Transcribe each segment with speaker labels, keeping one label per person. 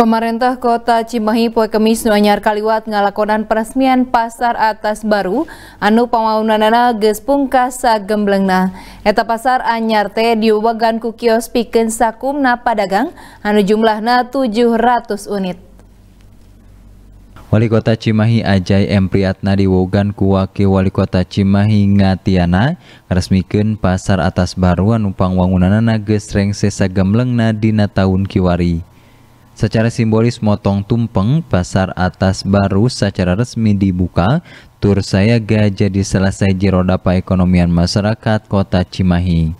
Speaker 1: Pemerintah Kota Cimahi Poe Kemis Nuanyar Kaliwat ngalakonan peresmian pasar atas baru anu pembangunanana geus pungkas sagemblengna. Eta pasar anyar teh diuwegan ku kios pikeun sakumna padagang anu jumlahna 700 unit. Wali Kota Cimahi Ajay M. Priyatna diwogan ku Wakil Wali Kota Cimahi Ngatiana resmikan pasar atas baru anu pangwangunanana geus rengse sagemblengna dina tahun kiwari. Secara simbolis motong tumpeng, pasar atas baru secara resmi dibuka. Tur saya jadi selesai jiroda perekonomian masyarakat kota Cimahi.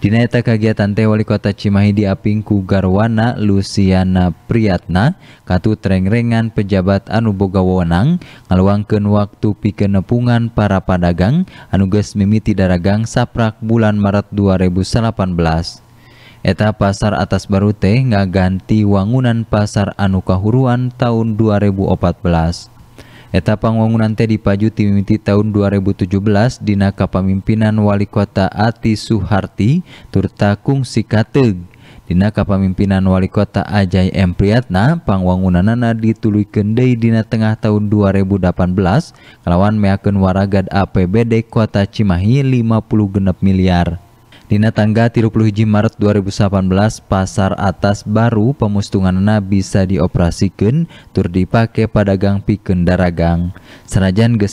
Speaker 1: Dinaita kegiatan teh wali kota Cimahi di ku Garwana Luciana Priyatna, katu terengrengan pejabat anu boga wewenang, ngaluangkan waktu pikeun nepungan para pedagang anu geus mimiti daragang saprak bulan Maret 2018. Eta pasar atas baru nggak ngaganti wangunan pasar anukahuruan tahun 2014. Eta pangwangunan teh dipaju timiti tahun 2017 dina kapamimpinan wali kota Ati Suharti turta kungsi kateug. Dina kapamimpinan wali kota Ajay M. Priyatna, pangwangunanana ditului kendai dina tengah tahun 2018 kalawan meakeun waragad APBD Kota Cimahi 50 genep miliar. Dina tangga puluh Maret 2018 pasar atas baru pemustunganna bisa dioperasikan tur dipake padagang piken daragang. Senajan geus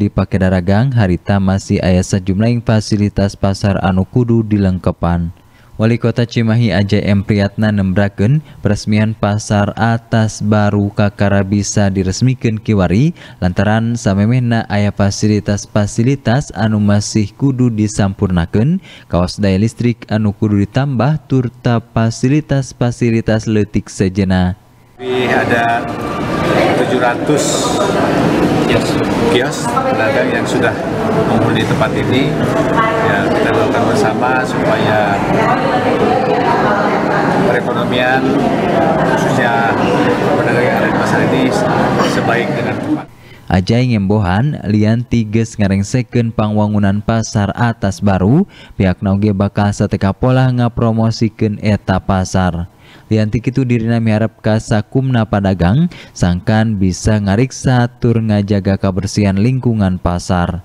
Speaker 1: dipake daragang harita masih ayasa sejumlah fasilitas pasar anu kudu dilengkepan. Wali Kota Cimahi AJM Priyatna nembraken peresmian pasar atas baru kakara bisa diresmikan kiwari lantaran samemehna ayah fasilitas-fasilitas anu masih kudu disampurnakan kawas daya listrik anu kudu ditambah turta fasilitas-fasilitas letik sejena. Ada 700 kios kios yang sudah menghuni tempat ini ya kita lakukan bersama supaya perekonomian khususnya penegak yang ada di pasar ini sebaik dengan tempat. Ajai Ngembohan, Lian Tiges Ngarengseken Pangwangunan Pasar Atas Baru, pihak nauge bakal seteka pola ngapromosikan eta pasar. Lianti itu dirina miharap kasakumna padagang, sangkan bisa ngariksa tur ngajaga kebersihan lingkungan pasar.